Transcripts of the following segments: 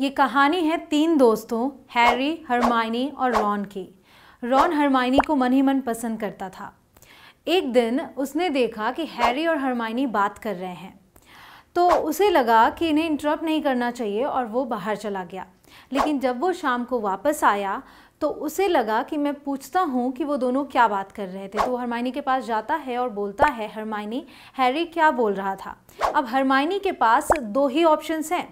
ये कहानी है तीन दोस्तों हैरी हरमाइनी और रॉन की रॉन हरमाइनी को मन ही मन पसंद करता था एक दिन उसने देखा कि हैरी और हरमाइनी बात कर रहे हैं तो उसे लगा कि इन्हें इंटरप्ट नहीं करना चाहिए और वो बाहर चला गया लेकिन जब वो शाम को वापस आया तो उसे लगा कि मैं पूछता हूँ कि वो दोनों क्या बात कर रहे थे तो वो हरमाइनी के पास जाता है और बोलता है हरमाइनी हैरी क्या बोल रहा था अब हरमाइनी के पास दो ही ऑप्शंस हैं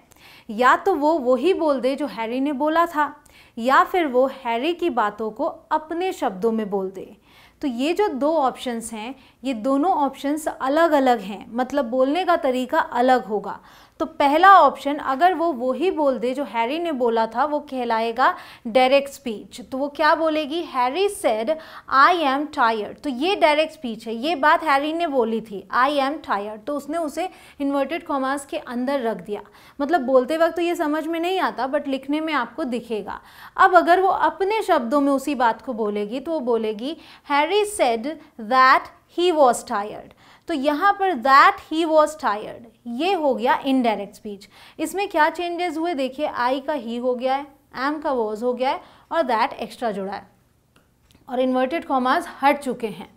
या तो वो वही बोल दे जो हैरी ने बोला था या फिर वो हैरी की बातों को अपने शब्दों में बोल दे तो ये जो दो ऑप्शंस हैं ये दोनों ऑप्शंस अलग अलग हैं मतलब बोलने का तरीका अलग होगा तो पहला ऑप्शन अगर वो वही बोल दे जो हैरी ने बोला था वो कहलाएगा डायरेक्ट स्पीच तो वो क्या बोलेगी Harry said I am tired तो ये डायरेक्ट स्पीच है ये बात हैरी ने बोली थी आई एम टायर्ड तो उसने उसे इन्वर्टेड कॉमर्स के अंदर रख दिया मतलब बोलते वक्त तो ये समझ में नहीं आता बट लिखने में आपको दिखेगा अब अगर वो अपने शब्दों में उसी बात को बोलेगी तो वो बोलेगी Harry said that he was tired तो यहाँ पर दैट ही वॉज टायर्ड ये हो गया इनडायरेक्ट स्पीच इसमें क्या चेंजेस हुए देखिए आई का ही हो गया है एम का वॉज हो गया है और दैट एक्स्ट्रा जुड़ा है और इन्वर्टेड कॉमास हट चुके हैं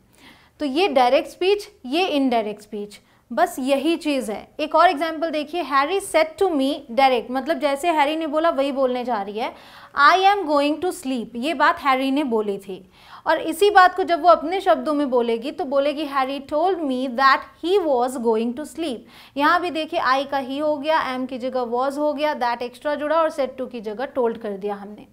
तो ये डायरेक्ट स्पीच ये इनडायरेक्ट स्पीच बस यही चीज़ है एक और एग्जाम्पल देखिए Harry said to me direct मतलब जैसे हैरी ने बोला वही बोलने जा रही है I am going to sleep ये बात हैरी ने बोली थी और इसी बात को जब वो अपने शब्दों में बोलेगी तो बोलेगी Harry told me that he was going to sleep यहाँ भी देखिए आई का ही हो गया एम की जगह वॉज हो गया दैट एक्स्ट्रा जुड़ा और सेट टू की जगह टोल्ड कर दिया हमने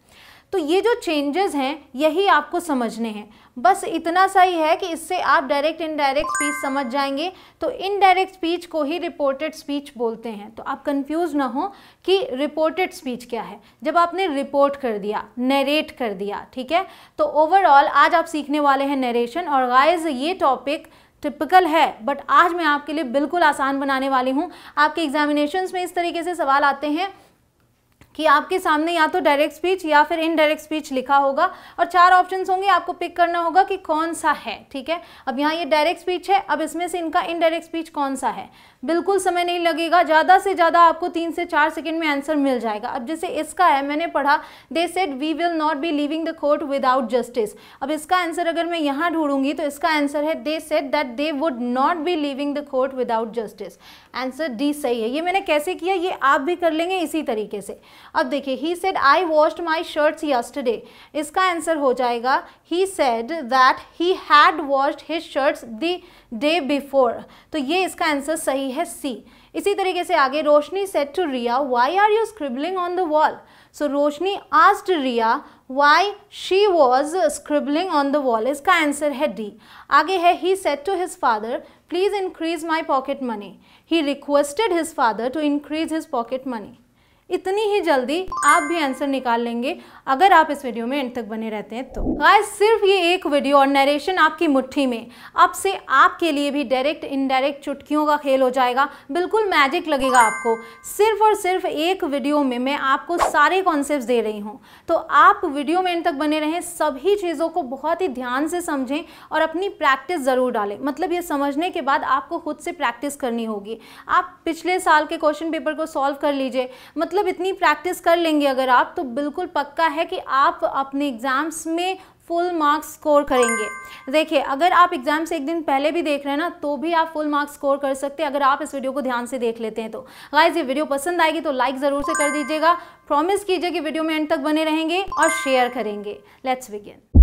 तो ये जो चेंजेस हैं यही आपको समझने हैं बस इतना सा ही है कि इससे आप डायरेक्ट इनडायरेक्ट स्पीच समझ जाएंगे तो इनडायरेक्ट स्पीच को ही रिपोर्टेड स्पीच बोलते हैं तो आप कंफ्यूज ना हो कि रिपोर्टेड स्पीच क्या है जब आपने रिपोर्ट कर दिया नरेट कर दिया ठीक है तो ओवरऑल आज आप सीखने वाले हैं नरेशन और गाइज ये टॉपिक टिपिकल है बट आज मैं आपके लिए बिल्कुल आसान बनाने वाली हूँ आपके एग्जामिनेशन में इस तरीके से सवाल आते हैं कि आपके सामने या तो डायरेक्ट स्पीच या फिर इनडायरेक्ट स्पीच लिखा होगा और चार ऑप्शंस होंगे आपको पिक करना होगा कि कौन सा है ठीक है अब यहाँ ये डायरेक्ट स्पीच है अब इसमें से इनका इनडायरेक्ट स्पीच कौन सा है बिल्कुल समय नहीं लगेगा ज़्यादा से ज़्यादा आपको तीन से चार सेकेंड में आंसर मिल जाएगा अब जैसे इसका है मैंने पढ़ा they said we will not be living the court without justice अब इसका आंसर अगर मैं यहाँ ढूंढूंगी तो इसका आंसर है they said that they would not be living the court without justice answer D सही है ये मैंने कैसे किया ये आप भी कर लेंगे इसी तरीके से अब देखिए he said I washed my shirts yesterday इसका आंसर हो जाएगा he said that he had washed his shirts the day before तो ये इसका आंसर सही है सी इसी तरीके से आगे Roshni said to Riya why are you scribbling on the wall so Roshni asked Riya why she was scribbling on the wall इसका आंसर है डी आगे है he said to his father please increase my pocket money he requested his father to increase his pocket money इतनी ही जल्दी आप भी answer निकाल लेंगे अगर आप इस वीडियो में एंड तक बने रहते हैं तो गाइस सिर्फ ये एक वीडियो और नरेशन आपकी मुट्ठी में अब से आपके लिए भी डायरेक्ट इनडायरेक्ट चुटकियों का खेल हो जाएगा बिल्कुल मैजिक लगेगा आपको सिर्फ और सिर्फ एक वीडियो में मैं आपको सारे कॉन्सेप्ट दे रही हूँ तो आप वीडियो में एंड तक बने रहें सभी चीज़ों को बहुत ही ध्यान से समझें और अपनी प्रैक्टिस ज़रूर डालें मतलब ये समझने के बाद आपको खुद से प्रैक्टिस करनी होगी आप पिछले साल के क्वेश्चन पेपर को सॉल्व कर लीजिए मतलब मतलब इतनी प्रैक्टिस कर लेंगे अगर आप तो बिल्कुल पक्का है कि आप अपने एग्ज़ाम्स में फुल मार्क्स स्कोर करेंगे देखिए अगर आप एग्जाम से एक दिन पहले भी देख रहे हैं ना तो भी आप फुल मार्क्स स्कोर कर सकते हैं अगर आप इस वीडियो को ध्यान से देख लेते हैं तो गाइज ये वीडियो पसंद आएगी तो लाइक ज़रूर से कर दीजिएगा प्रॉमिस कीजिए कि वीडियो में एंड तक बने रहेंगे और शेयर करेंगे लेट्स बिगिन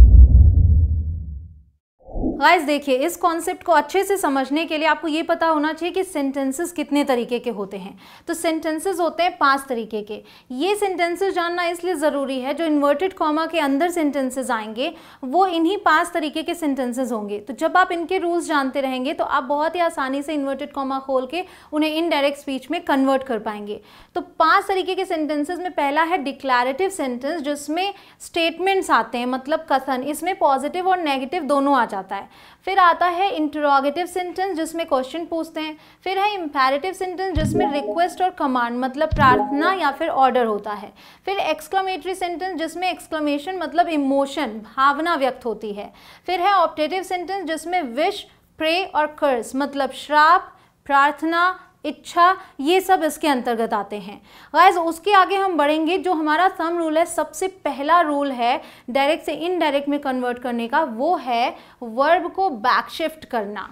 गाइस देखिए इस कॉन्सेप्ट को अच्छे से समझने के लिए आपको ये पता होना चाहिए कि सेंटेंसेस कितने तरीके के होते हैं तो सेंटेंसेस होते हैं पांच तरीके के ये सेंटेंसेस जानना इसलिए ज़रूरी है जो इन्वर्टेड कॉमा के अंदर सेंटेंसेस आएंगे वो इन्हीं पाँच तरीके के सेंटेंसेज होंगे तो जब आप इनके रूल्स जानते रहेंगे तो आप बहुत ही आसानी से इन्वर्टेड कॉमा खोल के उन्हें इनडायरेक्ट स्पीच में कन्वर्ट कर पाएंगे तो पाँच तरीके के सेंटेंसेज में पहला है डिक्लेरेटिव सेंटेंस जिसमें स्टेटमेंट्स आते हैं मतलब कथन इसमें पॉजिटिव और नेगेटिव दोनों आ जाता है फिर आता है इंटरोगेटिव सेंटेंस जिसमें क्वेश्चन पूछते हैं फिर है इम्पेरेटिव सेंटेंस जिसमें रिक्वेस्ट और कमांड मतलब प्रार्थना या फिर ऑर्डर होता है फिर एक्सक्लमेटरी सेंटेंस जिसमें एक्सक्लमेशन मतलब इमोशन भावना व्यक्त होती है फिर है ऑप्टेटिव सेंटेंस जिसमें विश प्रे और कर्स मतलब श्राप प्रार्थना इच्छा ये सब इसके अंतर्गत आते हैं गाइज उसके आगे हम बढ़ेंगे जो हमारा सम रूल है सबसे पहला रूल है डायरेक्ट से इनडायरेक्ट में कन्वर्ट करने का वो है वर्ब को बैक शिफ्ट करना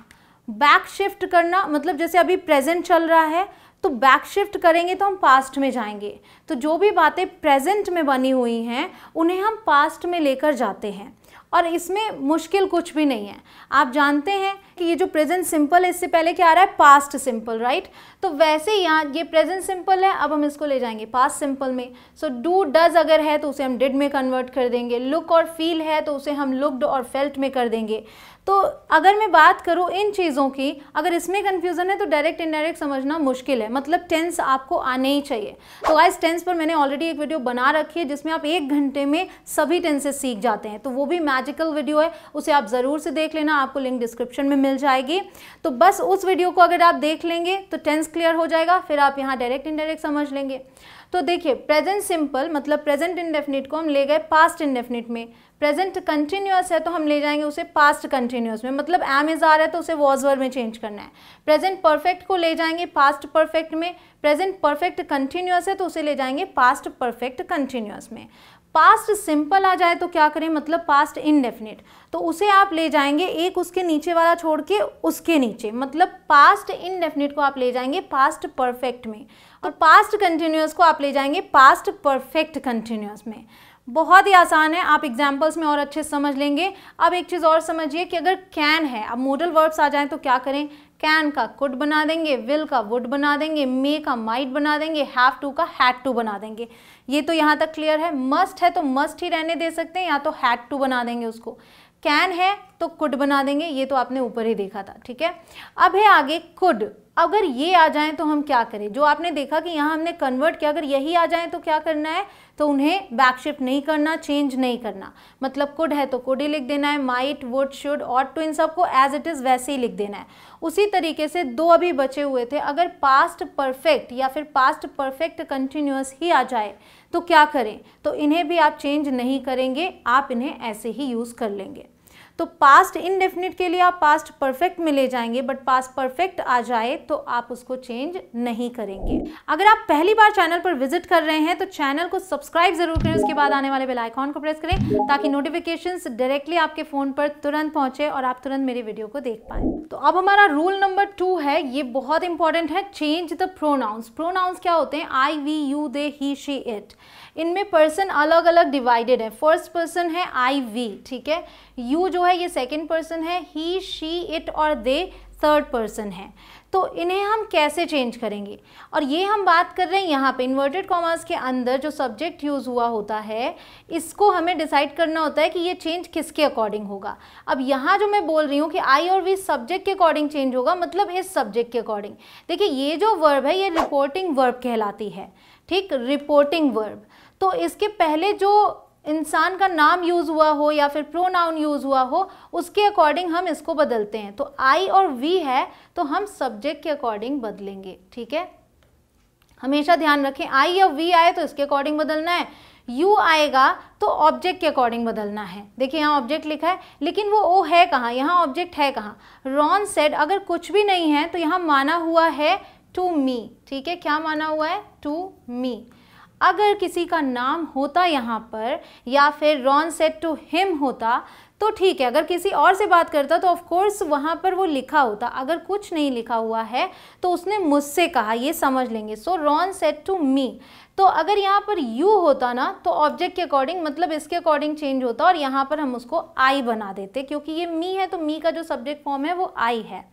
बैक शिफ्ट करना मतलब जैसे अभी प्रेजेंट चल रहा है तो बैक शिफ्ट करेंगे तो हम पास्ट में जाएंगे तो जो भी बातें प्रेजेंट में बनी हुई हैं उन्हें हम पास्ट में लेकर जाते हैं और इसमें मुश्किल कुछ भी नहीं है आप जानते हैं कि ये जो प्रेजेंट सिंपल है इससे पहले क्या आ रहा है पास्ट सिंपल राइट तो वैसे यहाँ ये प्रेजेंट सिंपल है अब हम इसको ले जाएंगे पास्ट सिंपल में सो डू डज अगर है तो उसे हम डिड में कन्वर्ट कर देंगे लुक और फील है तो उसे हम लुकड और फेल्ट में कर देंगे तो अगर मैं बात करूँ इन चीज़ों की अगर इसमें कन्फ्यूज़न है तो डायरेक्ट इनडायरेक्ट समझना मुश्किल है मतलब टेंस आपको आने ही चाहिए तो आज टेंस पर मैंने ऑलरेडी एक वीडियो बना रखी है जिसमें आप एक घंटे में सभी टेंसेस सीख जाते हैं तो वो भी मैजिकल वीडियो है उसे आप ज़रूर से देख लेना आपको लिंक डिस्क्रिप्शन में मिल जाएगी तो बस उस वीडियो को अगर आप देख लेंगे तो टेंस क्लियर हो जाएगा फिर आप यहाँ डायरेक्ट इनडायरेक्ट समझ लेंगे तो देखिए प्रेजेंट सिंपल मतलब प्रेजेंट इंडेफिनिट को हम ले गए पास्ट इंडेफिनिट में प्रेजेंट कंटिन्यूस है तो हम ले जाएंगे उसे पास्ट कंटिन्यूस में मतलब एम इज़ आर है तो उसे वॉजवर में चेंज करना है प्रेजेंट परफेक्ट को ले जाएंगे पास्ट परफेक्ट में प्रेजेंट परफेक्ट कंटिन्यूस है तो उसे ले जाएंगे पास्ट परफेक्ट कंटिन्यूस में पास्ट सिंपल आ जाए तो क्या करें मतलब पास्ट इनडेफिनिट तो उसे आप ले जाएंगे एक उसके नीचे वाला छोड़ के उसके नीचे मतलब पास्ट इनडेफिनिट को आप ले जाएंगे पास्ट परफेक्ट में और पास्ट कंटिन्यूस को आप ले जाएंगे पास्ट परफेक्ट कंटिन्यूस में बहुत ही आसान है आप एग्जाम्पल्स में और अच्छे समझ लेंगे अब एक चीज़ और समझिए कि अगर कैन है अब मोडल वर्ब्स आ जाएं तो क्या करें कैन का कुड बना देंगे विल का वुड बना देंगे मे का माइट बना देंगे हैव टू का हैड टू बना देंगे ये तो यहाँ तक क्लियर है मस्ट है तो मस्ट ही रहने दे सकते हैं या तो हैड टू बना देंगे उसको कैन है तो कुड बना देंगे ये तो आपने ऊपर ही देखा था ठीक है अब है आगे कुड अगर ये आ जाए तो हम क्या करें जो आपने देखा कि यहाँ हमने कन्वर्ट किया अगर यही आ जाए तो क्या करना है तो उन्हें बैकशिफ्ट नहीं करना चेंज नहीं करना मतलब कुड है तो कुड ही लिख देना है might would should ought to इन सबको एज इट इज़ वैसे ही लिख देना है उसी तरीके से दो अभी बचे हुए थे अगर पास्ट परफेक्ट या फिर पास्ट परफेक्ट कंटिन्यूस ही आ जाए तो क्या करें तो इन्हें भी आप चेंज नहीं करेंगे आप इन्हें ऐसे ही यूज़ कर लेंगे तो पास्ट इनडेफिनिट के लिए आप पास्ट परफेक्ट में ले जाएंगे बट पास्ट परफेक्ट आ जाए तो आप उसको चेंज नहीं करेंगे अगर आप पहली बार चैनल पर विजिट कर रहे हैं तो चैनल को सब्सक्राइब जरूर करें उसके बाद आने वाले बेलाइकॉन को प्रेस करें ताकि नोटिफिकेशन डायरेक्टली आपके फ़ोन पर तुरंत पहुंचे और आप तुरंत मेरे वीडियो को देख पाए तो अब हमारा रूल नंबर टू है ये बहुत इंपॉर्टेंट है चेंज द प्रोनाउंस प्रोनाउंस क्या होते हैं I we you they he she it इनमें पर्सन अलग अलग डिवाइडेड है फर्स्ट पर्सन है आई वी ठीक है यू जो है ये सेकेंड पर्सन है ही शी इट और दे थर्ड पर्सन है तो इन्हें हम कैसे चेंज करेंगे और ये हम बात कर रहे हैं यहाँ पे इन्वर्टेड कॉमर्स के अंदर जो सब्जेक्ट यूज़ हुआ होता है इसको हमें डिसाइड करना होता है कि ये चेंज किसके अकॉर्डिंग होगा अब यहाँ जो मैं बोल रही हूँ कि आई और वी सब्जेक्ट के अकॉर्डिंग चेंज होगा मतलब इस सब्जेक्ट के अकॉर्डिंग देखिए ये जो वर्ब है ये रिपोर्टिंग वर्ब कहलाती है ठीक रिपोर्टिंग वर्ब तो इसके पहले जो इंसान का नाम यूज़ हुआ हो या फिर प्रोनाउन यूज़ हुआ हो उसके अकॉर्डिंग हम इसको बदलते हैं तो आई और वी है तो हम सब्जेक्ट के अकॉर्डिंग बदलेंगे ठीक है हमेशा ध्यान रखें आई या वी आए तो इसके अकॉर्डिंग बदलना है यू आएगा तो ऑब्जेक्ट के अकॉर्डिंग बदलना है देखिए यहाँ ऑब्जेक्ट लिखा है लेकिन वो ओ है कहाँ यहाँ ऑब्जेक्ट है कहाँ रॉन सेड अगर कुछ भी नहीं है तो यहाँ माना हुआ है टू मी ठीक है क्या माना हुआ है टू मी अगर किसी का नाम होता यहाँ पर या फिर रॉन सेट टू हिम होता तो ठीक है अगर किसी और से बात करता तो ऑफकोर्स वहाँ पर वो लिखा होता अगर कुछ नहीं लिखा हुआ है तो उसने मुझसे कहा ये समझ लेंगे so Ron said to me तो अगर यहाँ पर यू होता ना तो ऑब्जेक्ट के अकॉर्डिंग मतलब इसके अकॉर्डिंग चेंज होता और यहाँ पर हम उसको आई बना देते क्योंकि ये मी है तो मी का जो सब्जेक्ट फॉर्म है वो आई है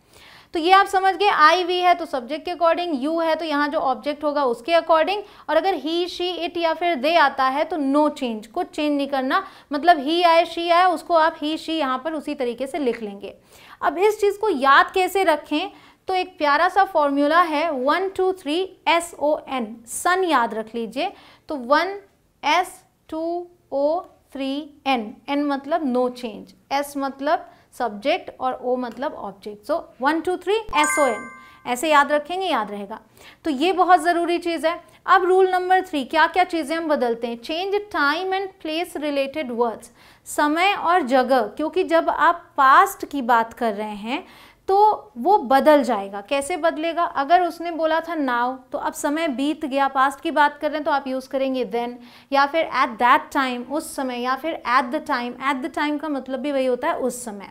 तो ये आप समझ गए आई वी है तो सब्जेक्ट के अकॉर्डिंग यू है तो यहाँ जो ऑब्जेक्ट होगा उसके अकॉर्डिंग और अगर ही शी इट या फिर दे आता है तो नो चेंज कुछ चेंज नहीं करना मतलब ही आए शी आए उसको आप ही शी यहाँ पर उसी तरीके से लिख लेंगे अब इस चीज़ को याद कैसे रखें तो एक प्यारा सा फॉर्मूला है one two three S O N son याद रख लीजिए तो one S two O three N N मतलब नो चेंज एस मतलब सब्जेक्ट और ओ मतलब object so one two three S O N ऐसे याद रखेंगे याद रहेगा तो ये बहुत ज़रूरी चीज़ है अब रूल नंबर थ्री क्या क्या चीज़ें हम बदलते हैं change time and place related words समय और जगह क्योंकि जब आप पास्ट की बात कर रहे हैं तो वो बदल जाएगा कैसे बदलेगा अगर उसने बोला था नाव तो अब समय बीत गया पास्ट की बात कर रहे हैं तो आप यूज़ करेंगे देन या फिर एट दैट टाइम उस समय या फिर at the time at the time का मतलब भी वही होता है उस समय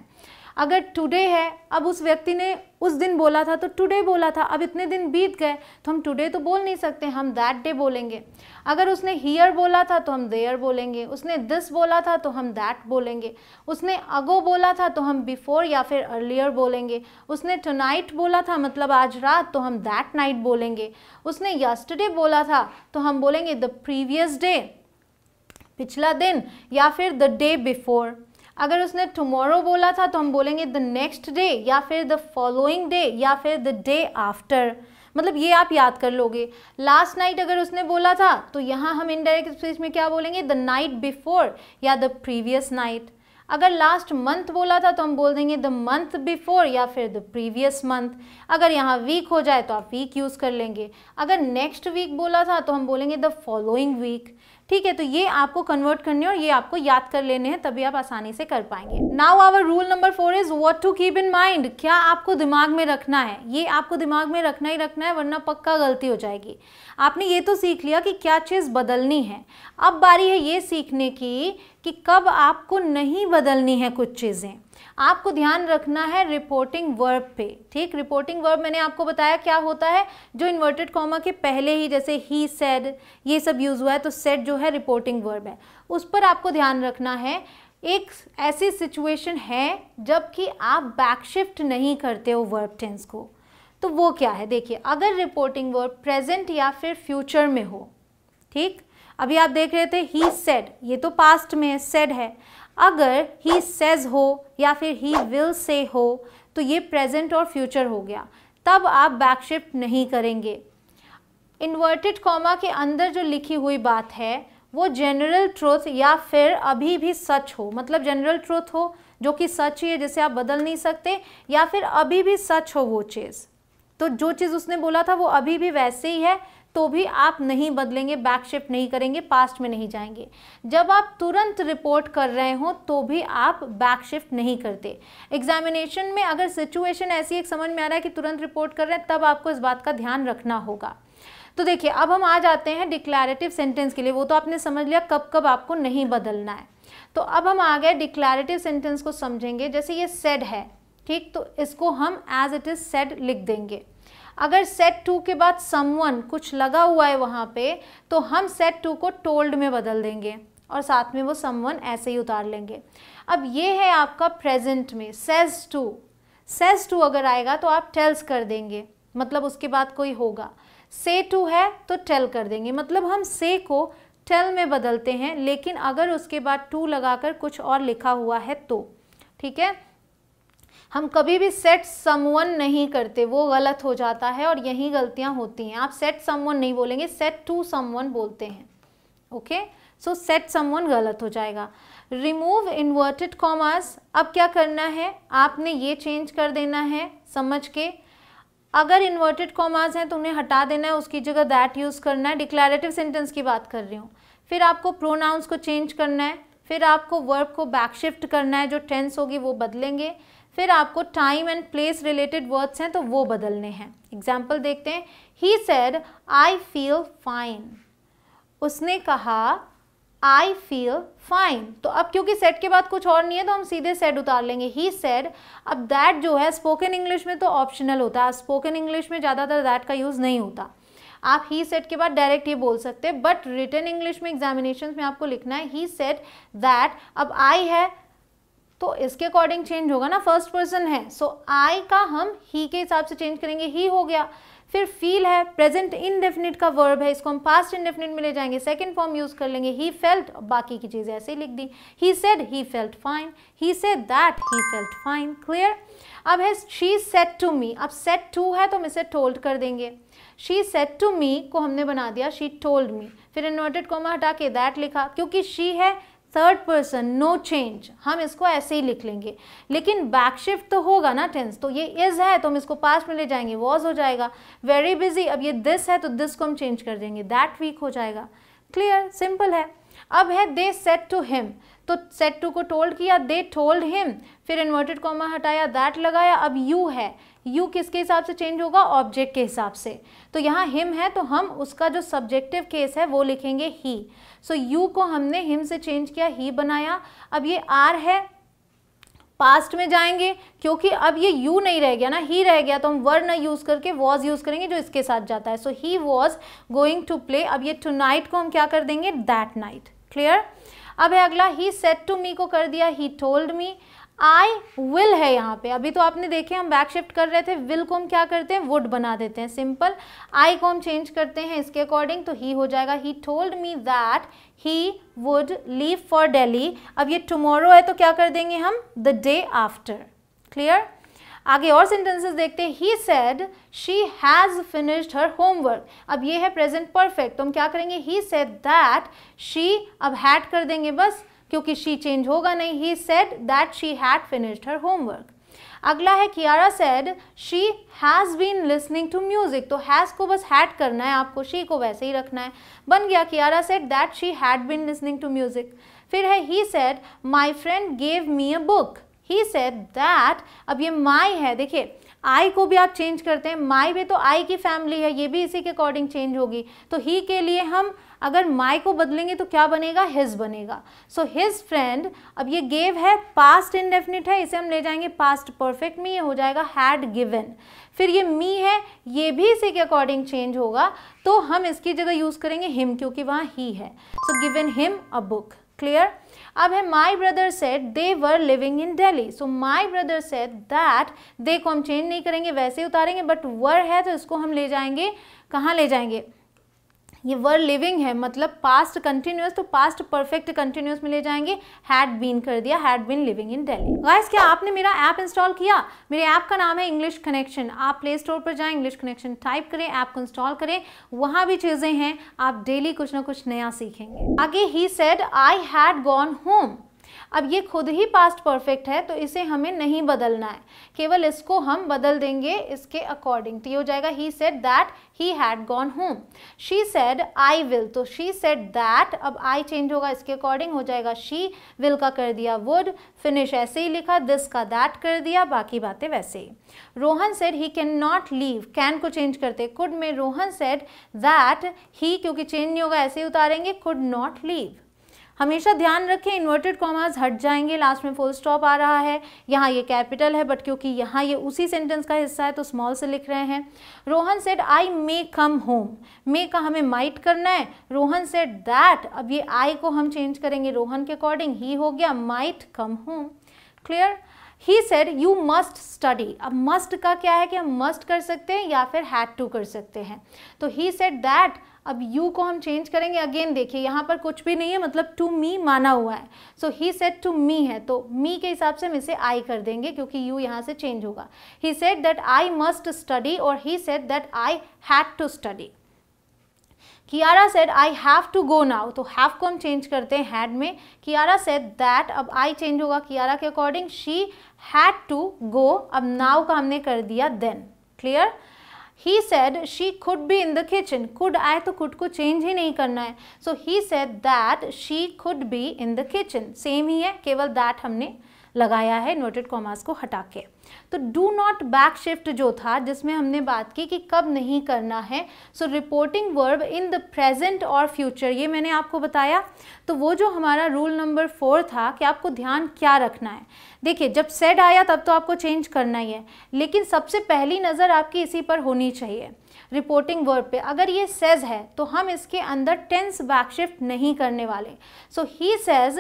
अगर टुडे है अब उस व्यक्ति ने उस दिन बोला था तो टुडे बोला था अब इतने दिन बीत गए तो हम टुडे तो बोल नहीं सकते हम दैट डे बोलेंगे अगर उसने हीयर बोला था तो हम देयर बोलेंगे उसने दिस बोला था तो हम दैट बोलेंगे उसने अगो बोला था तो हम बिफोर या फिर अर्लियर बोलेंगे उसने टुनाइट बोला था मतलब आज रात तो हम दैट नाइट बोलेंगे उसने यस्टरडे बोला था तो हम बोलेंगे द प्रीवियस डे पिछला दिन या फिर द डे बिफोर अगर उसने टमोरो बोला था तो हम बोलेंगे द नेक्स्ट डे या फिर द फॉलोइंग डे या फिर द डे आफ्टर मतलब ये आप याद कर लोगे लास्ट नाइट अगर उसने बोला था तो यहाँ हम इनडायरेक्ट स्पीच में क्या बोलेंगे द नाइट बिफोर या द प्रीवियस नाइट अगर लास्ट मंथ बोला था तो हम बोल देंगे द मंथ बिफोर या फिर द प्रीवियस मंथ अगर यहाँ वीक हो जाए तो आप वीक यूज़ कर लेंगे अगर नेक्स्ट वीक बोला था तो हम बोलेंगे द फॉलोइंग वीक ठीक है तो ये आपको कन्वर्ट करने और ये आपको याद कर लेने हैं तभी आप आसानी से कर पाएंगे now our rule number four is what to keep in mind क्या आपको दिमाग में रखना है ये आपको दिमाग में रखना ही रखना है वरना पक्का गलती हो जाएगी आपने ये तो सीख लिया कि क्या चीज़ बदलनी है अब बारी है ये सीखने की कि कब आपको नहीं बदलनी है कुछ चीज़ें आपको ध्यान रखना है रिपोर्टिंग वर्ब पे ठीक रिपोर्टिंग वर्ब मैंने आपको बताया क्या होता है जो इन्वर्टेड कॉमा के पहले ही जैसे ही सेड ये सब यूज़ हुआ है तो सेड जो है रिपोर्टिंग वर्ब है उस पर आपको ध्यान रखना है एक ऐसी सिचुएशन है जबकि आप बैकशिफ्ट नहीं करते हो वर्ब टेंस को तो वो क्या है देखिए अगर रिपोर्टिंग वर्ब प्रेजेंट या फिर फ्यूचर में हो ठीक अभी आप देख रहे थे ही सेड ये तो पास्ट में है सेड है अगर ही सेज हो या फिर ही विल से हो तो ये प्रेजेंट और फ्यूचर हो गया तब आप बैक नहीं करेंगे इन्वर्टेड कॉमा के अंदर जो लिखी हुई बात है वो जनरल ट्रूथ या फिर अभी भी सच हो मतलब जनरल ट्रूथ हो जो कि सच ही है जिसे आप बदल नहीं सकते या फिर अभी भी सच हो वो चीज़ तो जो चीज़ उसने बोला था वो अभी भी वैसे ही है तो भी आप नहीं बदलेंगे बैक शिफ्ट नहीं करेंगे पास्ट में नहीं जाएंगे जब आप तुरंत रिपोर्ट कर रहे हो तो भी आप बैक शिफ्ट नहीं करते एग्जामिनेशन में अगर सिचुएशन ऐसी एक समझ में आ रहा है कि तुरंत रिपोर्ट कर रहे हैं तब आपको इस बात का ध्यान रखना होगा तो देखिए अब हम आ जाते हैं डिक्लेरेटिव सेंटेंस के लिए वो तो आपने समझ लिया कब कब आपको नहीं बदलना है तो अब हम आ गए डिक्लेरेटिव सेंटेंस को समझेंगे जैसे ये सेड है ठीक तो इसको हम एज इट इज़ सेड लिख देंगे अगर सेट टू के बाद समवन कुछ लगा हुआ है वहाँ पे तो हम सेट टू को टोल्ड में बदल देंगे और साथ में वो समवन ऐसे ही उतार लेंगे अब ये है आपका प्रेजेंट में सेज टू सेज टू अगर आएगा तो आप टेल्स कर देंगे मतलब उसके बाद कोई होगा से टू है तो टेल कर देंगे मतलब हम से को टेल में बदलते हैं लेकिन अगर उसके बाद टू लगाकर कुछ और लिखा हुआ है तो ठीक है हम कभी भी सेट समवन नहीं करते वो गलत हो जाता है और यही गलतियां होती हैं आप सेट समवन नहीं बोलेंगे सेट टू समवन बोलते हैं ओके सो सेट समवन गलत हो जाएगा रिमूव इन्वर्टेड कॉमर्स अब क्या करना है आपने ये चेंज कर देना है समझ के अगर इन्वर्टेड कॉमर्स हैं तो उन्हें हटा देना है उसकी जगह दैट यूज़ करना है डिक्लेरेटिव सेंटेंस की बात कर रही हूँ फिर आपको प्रोनाउंस को चेंज करना है फिर आपको वर्ब को बैकशिफ्ट करना है जो टेंस होगी वो बदलेंगे फिर आपको time and place related words हैं तो वो बदलने हैं एग्जाम्पल देखते हैं he said I feel fine उसने कहा आई फील फाइन तो अब क्योंकि सेट के बाद कुछ और नहीं है तो हम सीधे सेट उतार लेंगे ही सेड अब दैट जो है स्पोकन इंग्लिश में तो ऑप्शनल होता है स्पोकन इंग्लिश में ज़्यादातर दैट का यूज़ नहीं होता आप ही सेट के बाद डायरेक्ट ये बोल सकते हैं बट रिटर्न इंग्लिश में एग्जामिनेशन में आपको लिखना है ही सेट दैट अब आई है तो इसके अकॉर्डिंग चेंज होगा ना फर्स्ट पर्सन है सो so, आई का हम ही के हिसाब से चेंज करेंगे ही हो गया फिर फील है प्रेजेंट इनडेफिनिट का वर्ब है इसको हम पास्ट इनडेफिनिट में ले जाएंगे सेकंड फॉर्म यूज़ कर लेंगे ही फेल्ट बाकी की चीज़ें ऐसे ही लिख दी he said he felt fine he said that he felt fine clear अब है शी सेट टू मी अब सेट टू है तो हम इसे टोल्ड कर देंगे शी सेट टू मी को हमने बना दिया शी टोल्ड मी फिर इन्वर्टेड कोमा हटा के दैट लिखा क्योंकि शी है थर्ड पर्सन नो चेंज हम इसको ऐसे ही लिख लेंगे लेकिन बैक शिफ्ट तो होगा ना टेंस तो ये इज़ है तो हम इसको पास्ट में ले जाएंगे वॉज हो जाएगा वेरी बिजी अब ये दिस है तो दिस को हम चेंज कर देंगे दैट वीक हो जाएगा क्लियर सिंपल है अब है दे सेट टू हिम तो सेट टू को टोल्ड किया दे टोल्ड हिम फिर इन्वर्टेड कॉमा हटाया दैट लगाया अब यू है यू किसके हिसाब से चेंज होगा ऑब्जेक्ट के हिसाब से तो यहाँ हिम है तो हम उसका जो सब्जेक्टिव केस है वो लिखेंगे ही सो so, यू को हमने हिम से चेंज किया ही बनाया अब ये आर है पास्ट में जाएंगे क्योंकि अब ये यू नहीं रह गया ना ही रह गया तो हम वर ना यूज़ करके वॉज यूज़ करेंगे जो इसके साथ जाता है so he was going to play अब ये टू नाइट को हम क्या कर देंगे दैट नाइट क्लियर अब है अगला ही सेट टू मी को कर दिया ही टोल्ड मी आई विल है यहाँ पे अभी तो आपने देखे हम बैक शिफ्ट कर रहे थे विल को हम क्या करते हैं वुड बना देते हैं सिंपल आई को हम चेंज करते हैं इसके अकॉर्डिंग तो ही हो जाएगा he told me that he would leave for Delhi अब ये टुमारो है तो क्या कर देंगे हम द डे आफ्टर क्लियर आगे और सेंटेंसेस देखते हैं he said she has finished her homework अब ये है प्रेजेंट परफेक्ट तो हम क्या करेंगे ही सेड दैट शी अब हैड कर देंगे बस क्योंकि शी चेंज होगा नहीं he said that she had finished her homework अगला है Kiara said she has been listening to music तो हैज़ को बस हैड करना है आपको शी को वैसे ही रखना है बन गया Kiara said that she had been listening to music फिर है he said my friend gave me a book he said that अब ये माई है देखिए आई को भी आप चेंज करते हैं माई में तो आई की फैमिली है ये भी इसी के अकॉर्डिंग चेंज होगी तो ही के लिए हम अगर माई को बदलेंगे तो क्या बनेगा हिज बनेगा सो हिज फ्रेंड अब ये गेव है पास्ट इनडेफिनिट है इसे हम ले जाएंगे पास्ट परफेक्ट में ये हो जाएगा हैड गिवन फिर ये मी है ये भी इसी के अकॉर्डिंग चेंज होगा तो हम इसकी जगह यूज़ करेंगे हिम क्योंकि वहाँ ही है सो given him a book clear अब है my brother said they were living in Delhi so my brother said that they को हम चेंज नहीं करेंगे वैसे ही उतारेंगे बट वर है तो इसको हम ले जाएंगे कहाँ ले जाएंगे ये वर लिविंग है मतलब पास्ट कंटिन्यूस तो पास्ट परफेक्ट कंटिन्यूस में ले जाएंगे हैड बीन कर दिया had been living in Delhi guys क्या आपने मेरा ऐप इंस्टॉल किया मेरे ऐप का नाम है इंग्लिश कनेक्शन आप प्ले स्टोर पर जाएं इंग्लिश कनेक्शन टाइप करें ऐप को इंस्टॉल करें वहां भी चीज़ें हैं आप डेली कुछ ना कुछ नया सीखेंगे आगे he said I had gone home अब ये खुद ही पास्ट परफेक्ट है तो इसे हमें नहीं बदलना है केवल इसको हम बदल देंगे इसके अकॉर्डिंग तो ये हो जाएगा he said that he had gone home she said I will तो शी सेट दैट अब आई चेंज होगा इसके अकॉर्डिंग हो जाएगा शी विल का कर दिया वुड फिनिश ऐसे ही लिखा दिस का दैट कर दिया बाकी बातें वैसे ही Rohan said he can not leave can को चेंज करते कुड में रोहन सेड दैट ही क्योंकि चेंज नहीं होगा ऐसे ही उतारेंगे कुड नॉट लीव हमेशा ध्यान रखें इन्वर्टेड कॉमर्स हट जाएंगे लास्ट में फुल स्टॉप आ रहा है यहाँ ये कैपिटल है बट क्योंकि यहाँ ये उसी सेंटेंस का हिस्सा है तो स्मॉल से लिख रहे हैं Rohan said I may come home may का हमें माइट करना है रोहन सेड दैट अब ये आई को हम चेंज करेंगे रोहन के अकॉर्डिंग ही हो गया might come home clear he said you must study अब मस्ट का क्या है कि हम मस्ट कर सकते हैं या फिर हैड टू कर सकते हैं तो ही सेड दैट अब यू को हम चेंज करेंगे अगेन देखिए यहाँ पर कुछ भी नहीं है मतलब टू मी माना हुआ है सो ही सेट टू मी है तो मी के हिसाब से हम इसे आई कर देंगे क्योंकि यू यहाँ से चेंज होगा he said that I must study और he said that I had to study Kiara said I have to go now तो हैव को हम चेंज करते हैं हैड में कियारा सेट दैट अब आई चेंज होगा कियारा के according she had to go अब नाउ का हमने कर दिया then clear he said she should be in the kitchen should I तो खुड को चेंज ही नहीं करना है so he said that she should be in the kitchen same ही है केवल दैट हमने लगाया है इन्वर्टेड कॉमास को हटा के तो डू नॉट बैक शिफ्ट जो था जिसमें हमने बात की कि कब नहीं करना है so reporting verb in the present और फ्यूचर ये मैंने आपको बताया तो वो जो हमारा रूल नंबर फोर था कि आपको ध्यान क्या रखना है देखिए जब सेड आया तब तो आपको चेंज करना ही है लेकिन सबसे पहली नज़र आपकी इसी पर होनी चाहिए रिपोर्टिंग वर्ब पे अगर ये सेज है तो हम इसके अंदर टेंस बैकशिफ्ट नहीं करने वाले सो ही सेज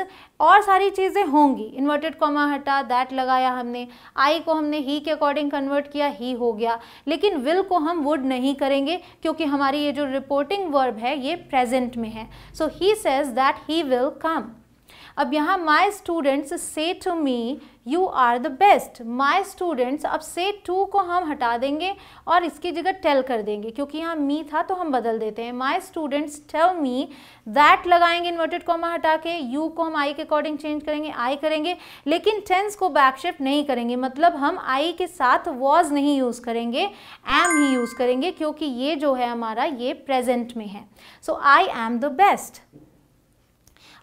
और सारी चीज़ें होंगी इन्वर्टेड कॉमा हटा दैट लगाया हमने आई को हमने ही के अकॉर्डिंग कन्वर्ट किया ही हो गया लेकिन विल को हम वुड नहीं करेंगे क्योंकि हमारी ये जो रिपोर्टिंग वर्ब है ये प्रेजेंट में है so he says that he will come अब यहाँ my students say to me you are the best my students अब से टू को हम हटा देंगे और इसकी जगह टेल कर देंगे क्योंकि यहाँ मी था तो हम बदल देते हैं my students tell me that लगाएंगे इन्वर्टेड कॉमा हटा के यू को हम आई के अकॉर्डिंग चेंज करेंगे आई करेंगे लेकिन टेंस को बैकशिफ्ट नहीं करेंगे मतलब हम आई के साथ वॉज नहीं यूज़ करेंगे एम ही यूज़ करेंगे क्योंकि ये जो है हमारा ये प्रेजेंट में है so I am the best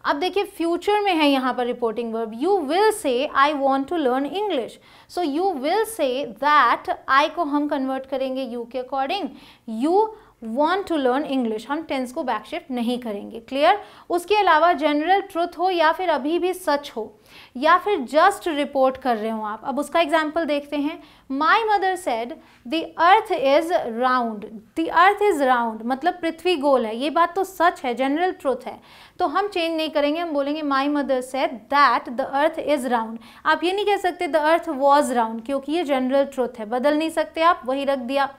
अब देखिए फ्यूचर में है यहाँ पर reporting verb you will say I want to learn English so you will say that I को हम कन्वर्ट करेंगे यू के according you want to learn English हम टेंस को बैकशिफ्ट नहीं करेंगे क्लियर उसके अलावा जनरल ट्रुथ हो या फिर अभी भी सच हो या फिर जस्ट रिपोर्ट कर रहे हो आप अब उसका एग्जाम्पल देखते हैं my mother said the earth is round the earth is round मतलब पृथ्वी गोल है ये बात तो सच है जनरल ट्रुथ है तो हम चेंज नहीं करेंगे हम बोलेंगे my mother said that the earth is round आप ये नहीं कह सकते द अर्थ वॉज राउंड क्योंकि ये जनरल ट्रुथ है बदल नहीं सकते आप वही रख दिया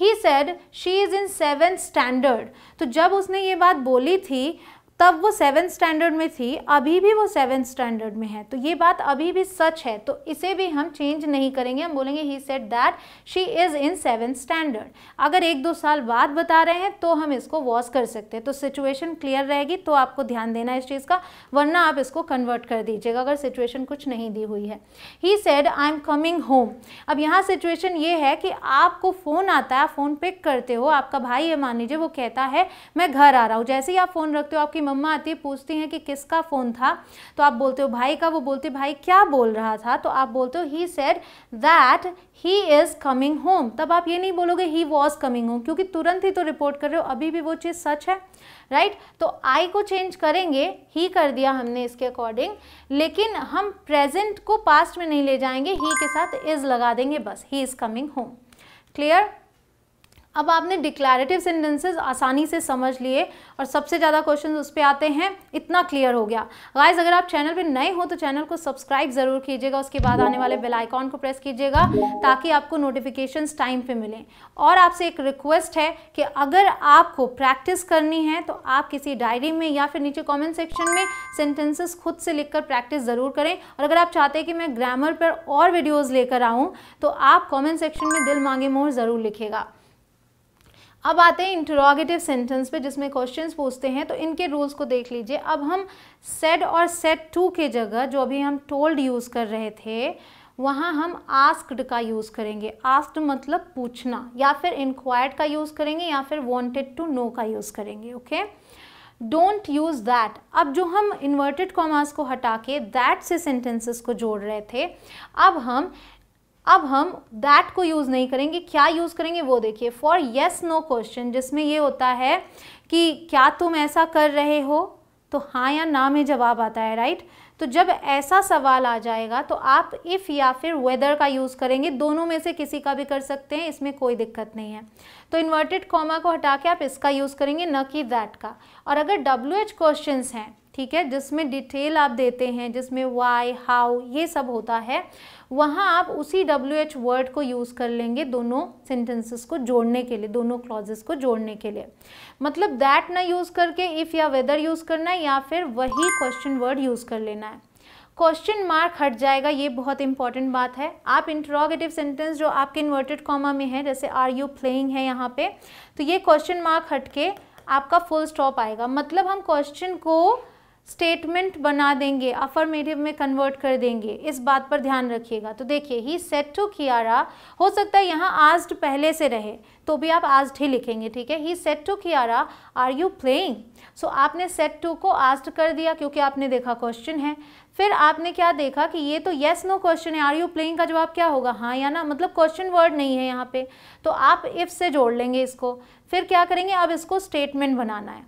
he said she is in seventh standard तो जब उसने ये बात बोली थी तब वो सेवन स्टैंडर्ड में थी अभी भी वो सेवन स्टैंडर्ड में है तो ये बात अभी भी सच है तो इसे भी हम चेंज नहीं करेंगे हम बोलेंगे he said that she is in seven standard अगर एक दो साल बाद बता रहे हैं तो हम इसको वॉश कर सकते हैं तो सिचुएशन क्लियर रहेगी तो आपको ध्यान देना है इस चीज़ का वरना आप इसको कन्वर्ट कर दीजिएगा अगर सिचुएशन कुछ नहीं दी हुई है he said I am coming home अब यहाँ सिचुएशन ये है कि आपको फ़ोन आता है फ़ोन पिक करते हो आपका भाई है मान लीजिए वो कहता है मैं घर आ रहा हूँ जैसे ही आप फ़ोन रखते हो आपकी मम्मा आती है पूछती हैं कि किसका फ़ोन था तो आप बोलते हो भाई का वो बोलते भाई क्या बोल रहा था तो आप बोलते हो he said that he is coming home तब आप ये नहीं बोलोगे ही वॉज कमिंग होम क्योंकि तुरंत ही तो रिपोर्ट कर रहे हो अभी भी वो चीज़ सच है राइट right? तो आई को चेंज करेंगे ही कर दिया हमने इसके अकॉर्डिंग लेकिन हम प्रेजेंट को पास्ट में नहीं ले जाएंगे ही के साथ इज़ लगा देंगे बस he is coming home clear अब आपने डिक्लेरेटिव सेंटेंसेस आसानी से समझ लिए और सबसे ज़्यादा क्वेश्चन उस पर आते हैं इतना क्लियर हो गया गाइज अगर आप चैनल पर नए हो तो चैनल को सब्सक्राइब ज़रूर कीजिएगा उसके बाद आने वाले बेल आइकॉन को प्रेस कीजिएगा ताकि आपको नोटिफिकेशन टाइम पर मिलें और आपसे एक रिक्वेस्ट है कि अगर आपको प्रैक्टिस करनी है तो आप किसी डायरी में या फिर नीचे कमेंट सेक्शन में सेंटेंसेस खुद से लिखकर प्रैक्टिस ज़रूर करें और अगर आप चाहते हैं कि मैं ग्रामर पर और वीडियोस लेकर आऊं तो आप कमेंट सेक्शन में दिल मांगे मोर ज़रूर लिखेगा अब आते हैं इंटरोगेटिव सेंटेंस पे जिसमें क्वेश्चंस पूछते हैं तो इनके रूल्स को देख लीजिए अब हम सेड और सेट टू के जगह जो अभी हम टोल्ड यूज़ कर रहे थे वहाँ हम आस्क्ड का यूज़ करेंगे आस्क्ड मतलब पूछना या फिर इंक्वायर्ड का यूज़ करेंगे या फिर वॉन्टेड टू नो का यूज़ करेंगे ओके डोंट यूज़ दैट अब जो हम इन्वर्टेड कॉमास को हटा के दैट से सेंटेंसेस को जोड़ रहे थे अब हम अब हम दैट को यूज़ नहीं करेंगे क्या यूज़ करेंगे वो देखिए फॉर येस नो क्वेश्चन जिसमें ये होता है कि क्या तुम ऐसा कर रहे हो तो हाँ या ना में जवाब आता है राइट तो जब ऐसा सवाल आ जाएगा तो आप इफ़ या फिर वेदर का यूज़ करेंगे दोनों में से किसी का भी कर सकते हैं इसमें कोई दिक्कत नहीं है तो इन्वर्टेड कॉमा को हटा के आप इसका यूज़ करेंगे न कि दैट का और अगर डब्ल्यू एच क्वेश्चन हैं ठीक है जिसमें डिटेल आप देते हैं जिसमें वाई हाउ ये सब होता है वहाँ आप उसी डब्ल्यू एच वर्ड को यूज़ कर लेंगे दोनों सेंटेंसेस को जोड़ने के लिए दोनों क्लॉजेस को जोड़ने के लिए मतलब दैट ना यूज़ करके इफ़ या वेदर यूज़ करना है या फिर वही क्वेश्चन वर्ड यूज़ कर लेना है क्वेश्चन मार्क हट जाएगा ये बहुत इंपॉर्टेंट बात है आप इंट्रोगेटिव सेंटेंस जो आपके इन्वर्टेड कॉमा में है जैसे आर यू प्लेइंग है यहाँ पे तो ये क्वेश्चन मार्क हट के आपका फुल स्टॉप आएगा मतलब हम क्वेश्चन को स्टेटमेंट बना देंगे अफर्मेटिव में कन्वर्ट कर देंगे इस बात पर ध्यान रखिएगा तो देखिए ही सेट टू कियारा हो सकता है यहाँ आज्ड पहले से रहे तो भी आप आज्ड ही लिखेंगे ठीक है he said to Kiara are you playing so आपने सेट टू को आज्ड कर दिया क्योंकि आपने देखा क्वेश्चन है फिर आपने क्या देखा कि ये तो येस नो क्वेश्चन है आर यू प्लेइंग का जवाब क्या होगा हाँ या ना मतलब क्वेश्चन वर्ड नहीं है यहाँ पे तो आप इफ़ से जोड़ लेंगे इसको फिर क्या करेंगे अब इसको स्टेटमेंट बनाना है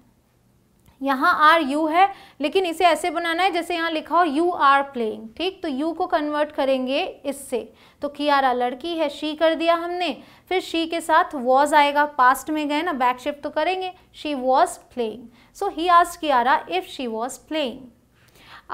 यहाँ आर यू है लेकिन इसे ऐसे बनाना है जैसे यहाँ लिखा हो यू आर प्लेइंग ठीक तो यू को कन्वर्ट करेंगे इससे तो कियारा लड़की है शी कर दिया हमने फिर शी के साथ वॉज आएगा पास्ट में गए ना बैक शिफ्ट तो करेंगे she was playing so he आज Kiara if she was playing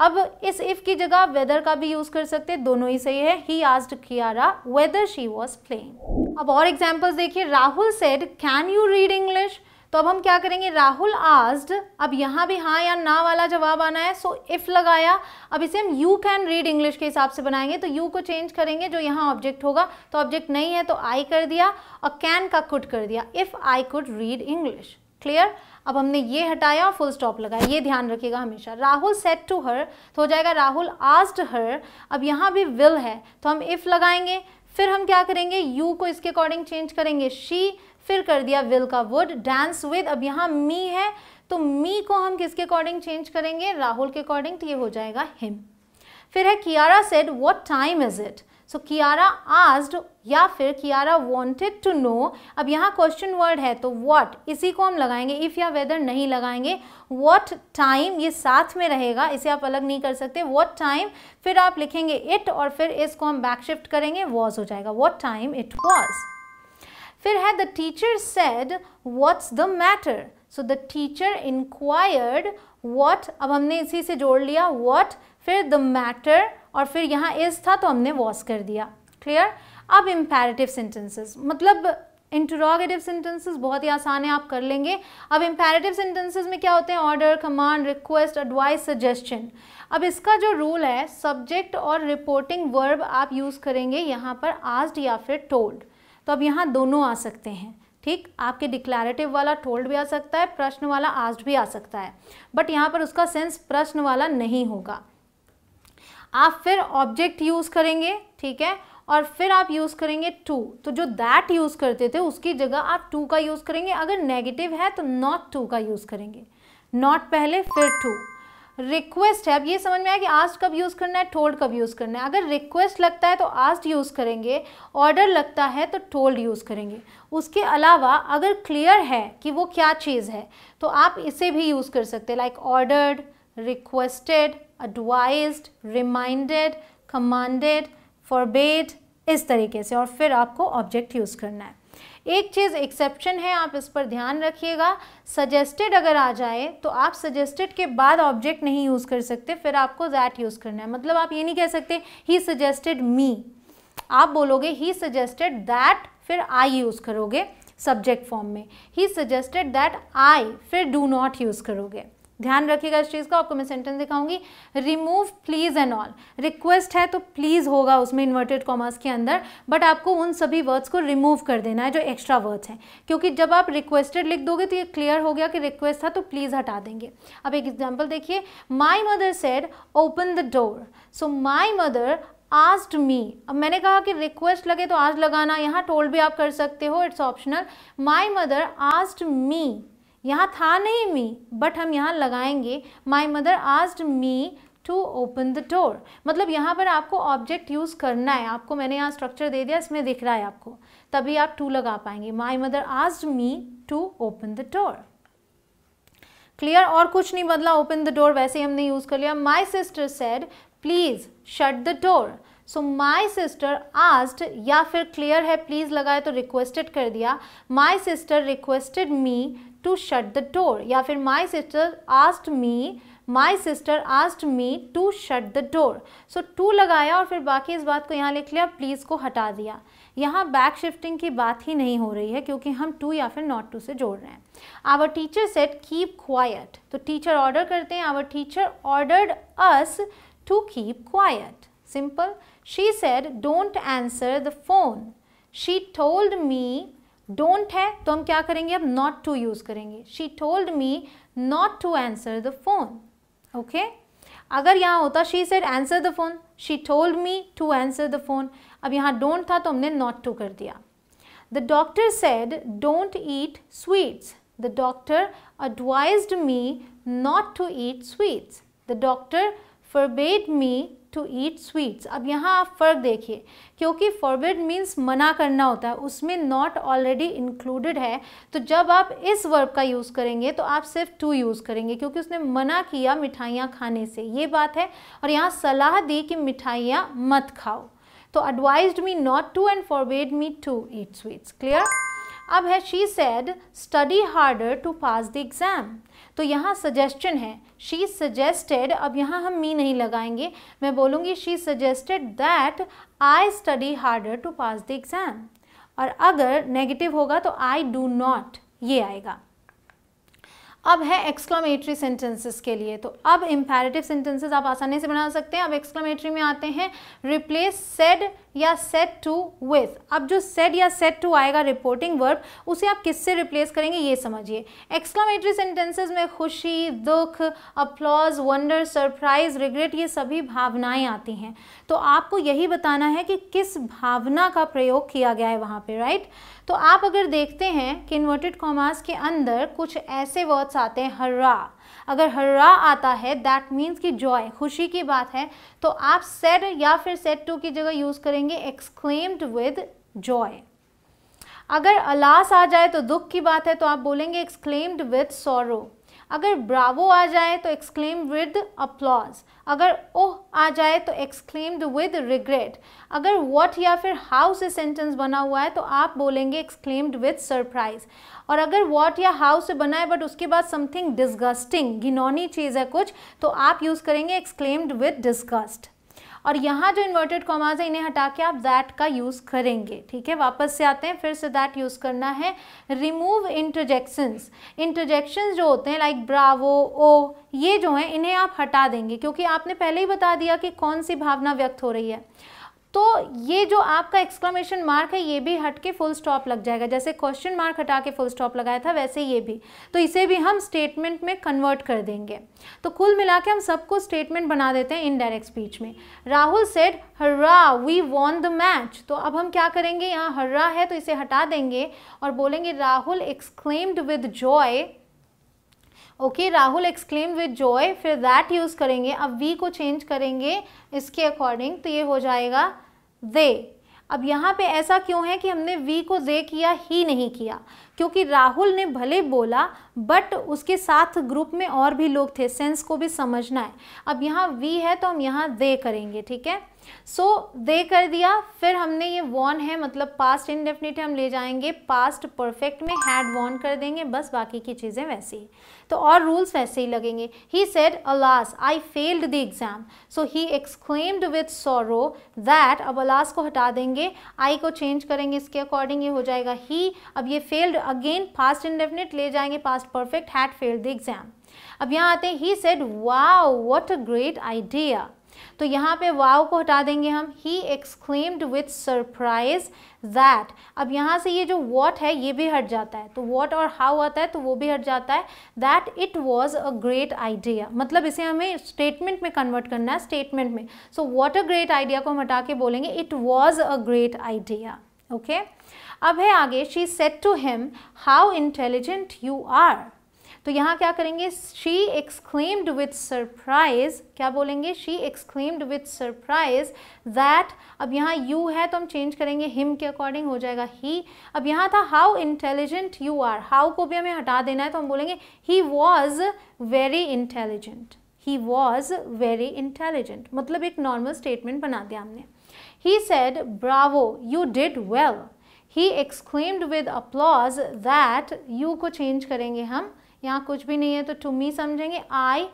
अब इस इफ़ की जगह वेदर का भी यूज़ कर सकते हैं दोनों ही सही है he asked Kiara whether she was playing अब और एग्जाम्पल्स देखिए Rahul said can you read English तो अब हम क्या करेंगे राहुल आस्ड अब यहाँ भी हाँ या ना वाला जवाब आना है सो इफ़ लगाया अब इसे हम यू कैन रीड इंग्लिश के हिसाब से बनाएंगे तो यू को चेंज करेंगे जो यहाँ ऑब्जेक्ट होगा तो ऑब्जेक्ट नहीं है तो आई कर दिया और कैन का कुड कर दिया if I could read English clear अब हमने ये हटाया और फुल स्टॉप लगाया ये ध्यान रखिएगा हमेशा राहुल सेट टू हर तो हो जाएगा राहुल आस्ड हर अब यहाँ भी विल है तो हम इफ़ लगाएंगे फिर हम क्या करेंगे यू को इसके अकॉर्डिंग चेंज करेंगे शी फिर कर दिया विल का वुड डांस विद अब यहाँ मी है तो मी को हम किसके अकॉर्डिंग चेंज करेंगे राहुल के अकॉर्डिंग तो ये हो जाएगा हिम फिर है Kiara said what time is it so Kiara asked या फिर कियारा वॉन्टेड टू नो अब यहाँ क्वेश्चन वर्ड है तो वॉट इसी को हम लगाएंगे इफ़ या वेदर नहीं लगाएंगे वॉट टाइम ये साथ में रहेगा इसे आप अलग नहीं कर सकते वॉट टाइम फिर आप लिखेंगे इट और फिर इसको हम बैकशिफ्ट करेंगे वॉज हो जाएगा वॉट टाइम इट वॉज फिर है the teacher said what's the matter so the teacher inquired what अब हमने इसी से जोड़ लिया व्हाट फिर द मैटर और फिर यहाँ इज था तो हमने वॉस कर दिया क्लियर अब इम्पेरेटिव सेंटेंसेस मतलब इंटरोगेटिव सेंटेंसेस बहुत ही आसान है आप कर लेंगे अब इम्पेरेटिव सेंटेंसेस में क्या होते हैं order command request advice suggestion अब इसका जो रूल है सब्जेक्ट और रिपोर्टिंग वर्ब आप यूज़ करेंगे यहाँ पर आज या फिर टोल्ड तो अब यहाँ दोनों आ सकते हैं ठीक आपके डिक्लेरेटिव वाला टोल्ड भी आ सकता है प्रश्न वाला आज भी आ सकता है बट यहाँ पर उसका सेंस प्रश्न वाला नहीं होगा आप फिर ऑब्जेक्ट यूज़ करेंगे ठीक है और फिर आप यूज़ करेंगे टू तो जो दैट यूज़ करते थे उसकी जगह आप टू का यूज़ करेंगे अगर नेगेटिव है तो नॉट टू का यूज़ करेंगे नॉट पहले फिर टू रिक्वेस्ट है अब ये समझ में आया कि आस्ट कब यूज़ करना है टोल्ड कब यूज़ करना है अगर रिक्वेस्ट लगता है तो आस्ट यूज़ करेंगे ऑर्डर लगता है तो टोल्ड यूज़ करेंगे उसके अलावा अगर क्लियर है कि वो क्या चीज़ है तो आप इसे भी यूज़ कर सकते हैं like ordered requested advised reminded commanded forbade इस तरीके से और फिर आपको ऑब्जेक्ट यूज़ करना है एक चीज़ एक्सेप्शन है आप इस पर ध्यान रखिएगा सजेस्टेड अगर आ जाए तो आप सजेस्टेड के बाद ऑब्जेक्ट नहीं यूज़ कर सकते फिर आपको दैट यूज़ करना है मतलब आप ये नहीं कह सकते ही सजेस्टेड मी आप बोलोगे ही सजेस्टेड दैट फिर आई यूज़ करोगे सब्जेक्ट फॉर्म में ही सजेस्टेड दैट आई फिर डू नॉट यूज़ करोगे ध्यान रखिएगा इस चीज़ का आपको मैं सेंटेंस दिखाऊंगी remove please and all request है तो प्लीज़ होगा उसमें इन्वर्टेड कॉमर्स के अंदर बट आपको उन सभी वर्ड्स को रिमूव कर देना है जो एक्स्ट्रा वर्ड्स हैं क्योंकि जब आप रिक्वेस्टेड लिख दोगे तो ये क्लियर हो गया कि रिक्वेस्ट था तो प्लीज़ हटा देंगे अब एक एग्जाम्पल देखिए my mother said open the door so my mother asked me अब मैंने कहा कि रिक्वेस्ट लगे तो आज लगाना यहाँ टोल्ड भी आप कर सकते हो it's optional my mother asked me यहाँ था नहीं मी बट हम यहाँ लगाएंगे my mother asked me to open the door मतलब यहाँ पर आपको ऑब्जेक्ट यूज़ करना है आपको मैंने यहाँ स्ट्रक्चर दे दिया इसमें दिख रहा है आपको तभी आप टू लगा पाएंगे my mother asked me to open the door clear और कुछ नहीं बदला ओपन द डोर वैसे ही हमने यूज़ कर लिया my sister said please shut the door so my sister asked या फिर क्लियर है प्लीज़ लगाए तो रिक्वेस्टेड कर दिया my sister requested me to shut the door या फिर my sister asked me my sister asked me to shut the door so to लगाया और फिर बाकी इस बात को यहाँ लिख लिया प्लीज़ को हटा दिया यहाँ बैक शिफ्टिंग की बात ही नहीं हो रही है क्योंकि हम टू या फिर नॉट टू से जोड़ रहे हैं our teacher said keep quiet तो टीचर ऑर्डर करते हैं our teacher ordered us to keep quiet simple she said don't answer the phone she told me don't है तो हम क्या करेंगे अब नॉट टू यूज़ करेंगे she told me not to answer the phone okay अगर यहाँ होता she said answer the phone she told me to answer the phone अब यहाँ डोंट था तो हमने नॉट टू कर दिया the doctor said don't eat sweets the doctor advised me not to eat sweets the doctor forbade me to eat sweets अब यहाँ आप फ़र्क देखिए क्योंकि फॉरबेड मीन्स मना करना होता है उसमें नॉट ऑलरेडी इंक्लूडेड है तो जब आप इस वर्ब का यूज़ करेंगे तो आप सिर्फ टू यूज़ करेंगे क्योंकि उसने मना किया मिठाइयाँ खाने से ये बात है और यहाँ सलाह दी कि मिठाइयाँ मत खाओ तो advise me not to and forbade me to eat sweets clear अब है she said study harder to pass the exam तो यहाँ सजेशन है शी सजेस्टेड अब यहाँ हम मी नहीं लगाएंगे मैं बोलूँगी she suggested that I study harder to pass the exam और अगर नेगेटिव होगा तो आई डू नॉट ये आएगा अब है एक्सक्लामेटरी सेंटेंसेस के लिए तो अब इम्पेरेटिव सेंटेंसेस आप आसानी से बना सकते हैं अब एक्सक्लामेटरी में आते हैं रिप्लेस सेड या सेट टू विथ अब जो सेट या सेट टू आएगा रिपोर्टिंग वर्ब उसे आप किससे रिप्लेस करेंगे ये समझिए एक्सक्लामेटरी सेंटेंसेज में खुशी दुख अपलॉज वंडर सरप्राइज रिग्रेट ये सभी भावनाएं आती हैं तो आपको यही बताना है कि किस भावना का प्रयोग किया गया है वहाँ पे राइट तो आप अगर देखते हैं कि इन्वर्टेड कॉमास के अंदर कुछ ऐसे वर्ड्स आते हैं हर्रा अगर हर्रा आता है दैट मीन्स कि जॉय खुशी की बात है तो आप सेड या फिर सेट टू की जगह यूज़ करेंगे एक्सक्लेम्ड विद जॉय अगर अलास आ जाए तो दुख की बात है तो आप बोलेंगे एक्सक्लेम्ड विद सोरो अगर ब्रावो आ जाए तो एक्सक्लेम विद अप्लॉज अगर ओह आ जाए तो एक्सक्लेम्ड विद रिग्रेट अगर वॉट या फिर हाउ से सेंटेंस बना हुआ है तो आप बोलेंगे एक्सक्लेम्ड विद सरप्राइज और अगर वॉट या हाउ से बना है बट उसके बाद समथिंग डिस्गस्टिंग घिनौनी चीज़ है कुछ तो आप यूज़ करेंगे एक्सक्लेम्ड विद डिस्गस्ट और यहाँ जो इन्वर्टेड कॉमाज है इन्हें हटा के आप दैट का यूज़ करेंगे ठीक है वापस से आते हैं फिर से दैट यूज़ करना है रिमूव इंटरजेक्शंस इंटरजेक्शंस जो होते हैं लाइक ब्रावो ओ ये जो हैं इन्हें आप हटा देंगे क्योंकि आपने पहले ही बता दिया कि कौन सी भावना व्यक्त हो रही है तो ये जो आपका एक्सक्लामेशन मार्क है ये भी हट के फुल स्टॉप लग जाएगा जैसे क्वेश्चन मार्क हटा के फुल स्टॉप लगाया था वैसे ये भी तो इसे भी हम स्टेटमेंट में कन्वर्ट कर देंगे तो कुल मिला के हम सबको स्टेटमेंट बना देते हैं इनडायरेक्ट स्पीच में Rahul said hurrah we won the match तो अब हम क्या करेंगे यहाँ हर्रा है तो इसे हटा देंगे और बोलेंगे Rahul exclaimed with joy okay Rahul exclaim with joy फिर दैट यूज़ करेंगे अब वी को चेंज करेंगे इसके अकॉर्डिंग तो ये हो जाएगा दे अब यहाँ पे ऐसा क्यों है कि हमने वी को दे किया ही नहीं किया क्योंकि राहुल ने भले बोला बट उसके साथ ग्रुप में और भी लोग थे सेंस को भी समझना है अब यहाँ वी है तो हम यहाँ दे करेंगे ठीक है सो so, दे कर दिया फिर हमने ये वॉन है मतलब पास्ट इनडेफिनेट हम ले जाएंगे पास्ट परफेक्ट में हैड वॉन कर देंगे बस बाकी की चीज़ें वैसी तो और रूल्स वैसे ही लगेंगे he said alas I failed the exam so he exclaimed with sorrow that अब अलास को हटा देंगे आई को चेंज करेंगे इसके अकॉर्डिंग ये हो जाएगा ही अब ये फेल्ड अगेन पास्ट इंडेफिनिट ले जाएंगे past perfect had failed the exam अब यहाँ आते हैं he said wow what a great idea तो यहाँ पे वाव को हटा देंगे हम he exclaimed with surprise that अब यहाँ से ये जो वॉट है ये भी हट जाता है तो वॉट और हाउ आता है तो वो भी हट जाता है that it was a great idea मतलब इसे हमें स्टेटमेंट में कन्वर्ट करना है स्टेटमेंट में so what a great idea को हम हटा के बोलेंगे it was a great idea okay अब है आगे she said to him how intelligent you are तो यहाँ क्या करेंगे शी एक्सक्लेम्ड विथ सरप्राइज क्या बोलेंगे she exclaimed with surprise that अब यहाँ यू है तो हम चेंज करेंगे हिम के अकॉर्डिंग हो जाएगा ही अब यहाँ था how intelligent you are how को भी हमें हटा देना है तो हम बोलेंगे he was very intelligent he was very intelligent मतलब एक नॉर्मल स्टेटमेंट बना दिया हमने he said bravo you did well he exclaimed with applause that you को चेंज करेंगे हम यहाँ कुछ भी नहीं है तो टू मी समझेंगे आई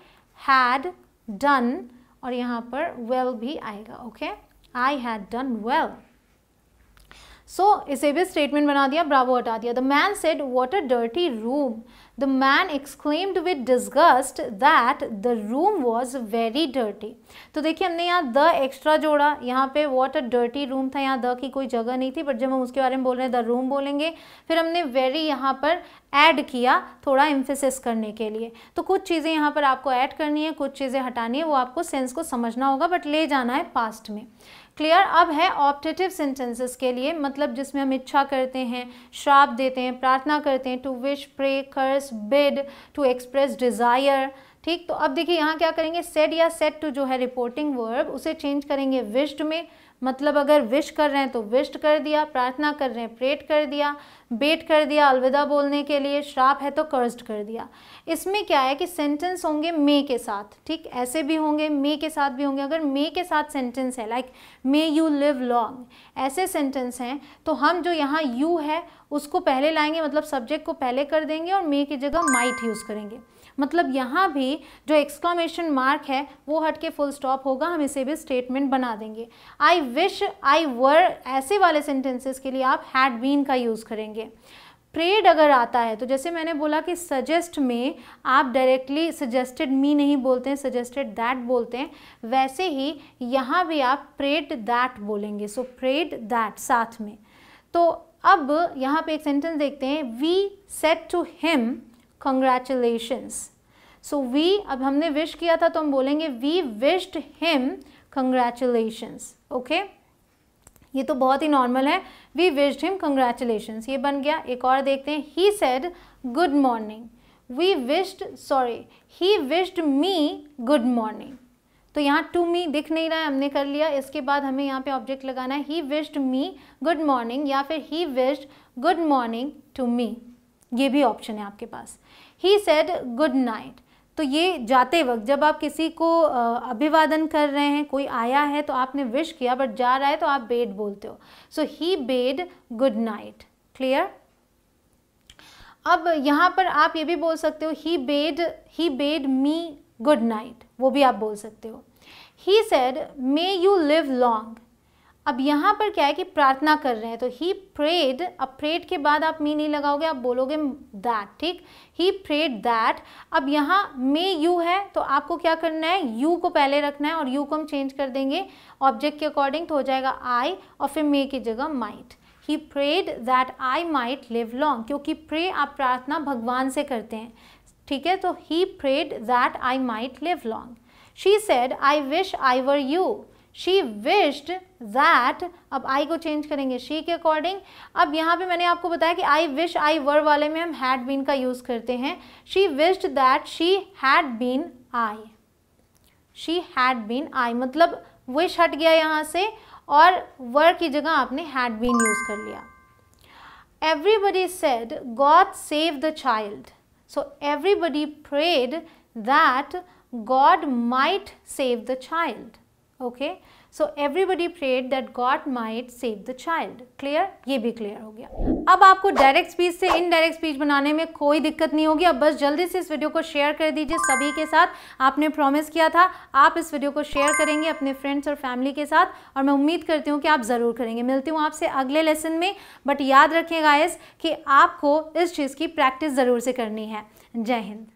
हैड डन और यहाँ पर वेल well भी आएगा okay I had done well so इसे भी स्टेटमेंट बना दिया ब्रावो हटा दिया the man said what a dirty room the man exclaimed with disgust that the room was very dirty तो देखिए हमने यहाँ द एक्स्ट्रा जोड़ा यहाँ पे वॉट अ डर्टी रूम था यहाँ द की कोई जगह नहीं थी बट जब हम उसके बारे में बोल रहे हैं द रूम बोलेंगे फिर हमने वेरी यहाँ पर ऐड किया थोड़ा इम्फेसिस करने के लिए तो कुछ चीज़ें यहाँ पर आपको ऐड करनी है कुछ चीज़ें हटानी है वो आपको सेंस को समझना होगा बट ले जाना है पास्ट में क्लियर अब है ऑप्टेटिव सेंटेंसेस के लिए मतलब जिसमें हम इच्छा करते हैं श्राप देते हैं प्रार्थना करते हैं to wish pray curse bid to express desire ठीक तो अब देखिए यहाँ क्या करेंगे सेट या सेट टू जो है रिपोर्टिंग वर्ब उसे चेंज करेंगे विश्ड में मतलब अगर विश कर रहे हैं तो विश्ड कर दिया प्रार्थना कर रहे हैं प्रेट कर दिया बेट कर दिया अलविदा बोलने के लिए श्राप है तो कर्ज्ड कर दिया इसमें क्या है कि सेंटेंस होंगे मे के साथ ठीक ऐसे भी होंगे मे के साथ भी होंगे अगर मे के साथ सेंटेंस है like may you live long ऐसे सेंटेंस हैं तो हम जो यहाँ यू है उसको पहले लाएंगे मतलब सब्जेक्ट को पहले कर देंगे और मे की जगह माइट यूज़ करेंगे मतलब यहाँ भी जो एक्सक्लामेशन मार्क है वो हट के फुल स्टॉप होगा हम इसे भी स्टेटमेंट बना देंगे आई विश आई वर ऐसे वाले सेंटेंसेस के लिए आप हैड बीन का यूज़ करेंगे प्रेड अगर आता है तो जैसे मैंने बोला कि सजेस्ट में आप डायरेक्टली सजेस्टेड मी नहीं बोलते हैं सजेस्टेड दैट बोलते हैं वैसे ही यहाँ भी आप प्रेड दैट बोलेंगे सो प्रेड दैट साथ में तो अब यहाँ पे एक सेंटेंस देखते हैं we said to him congratulations so we अब हमने विश किया था तो हम बोलेंगे we wished him congratulations okay ये तो बहुत ही नॉर्मल है वी विश्ड हिम कंग्रेचुलेशंस ये बन गया एक और देखते हैं he said good morning we wished sorry he wished me good morning तो यहाँ टू मी दिख नहीं रहा है हमने कर लिया इसके बाद हमें यहाँ पे ऑब्जेक्ट लगाना है he wished me good morning या फिर he wished good morning to me ये भी ऑप्शन है आपके पास ही सेड गुड नाइट तो ये जाते वक्त जब आप किसी को अभिवादन कर रहे हैं कोई आया है तो आपने विश किया बट जा रहा है तो आप बेड बोलते हो so he bade good night clear अब यहाँ पर आप ये भी बोल सकते हो he bade he bade me good night वो भी आप बोल सकते हो he said may you live long अब यहाँ पर क्या है कि प्रार्थना कर रहे हैं तो ही प्रेड अब प्रेड के बाद आप मी नहीं लगाओगे आप बोलोगे दैट ठीक ही प्रेड दैट अब यहाँ मे यू है तो आपको क्या करना है यू को पहले रखना है और यू को हम चेंज कर देंगे ऑब्जेक्ट के अकॉर्डिंग तो हो जाएगा आई और फिर मे की जगह might he prayed that I might live long क्योंकि प्रे आप प्रार्थना भगवान से करते हैं ठीक है तो he prayed that I might live long she said I wish I were you she wished that अब आई को चेंज करेंगे शी के अकॉर्डिंग अब यहाँ पे मैंने आपको बताया कि आई विश आई वर वाले में हम हैड बीन का यूज़ करते हैं she wished that she had been I she had been I मतलब विश हट गया यहाँ से और वर की जगह आपने हैड बीन यूज़ कर लिया everybody said god save the child so everybody prayed that god might save the child okay so everybody prayed that God might save the child clear ये भी क्लियर हो गया अब आपको डायरेक्ट स्पीच से indirect speech बनाने में कोई दिक्कत नहीं होगी अब बस जल्दी से इस वीडियो को शेयर कर दीजिए सभी के साथ आपने प्रॉमिस किया था आप इस वीडियो को शेयर करेंगे अपने फ्रेंड्स और फैमिली के साथ और मैं उम्मीद करती हूँ कि आप ज़रूर करेंगे मिलती हूँ आपसे अगले लेसन में बट याद रखें गाइस कि आपको इस चीज़ की प्रैक्टिस ज़रूर से करनी है जय हिंद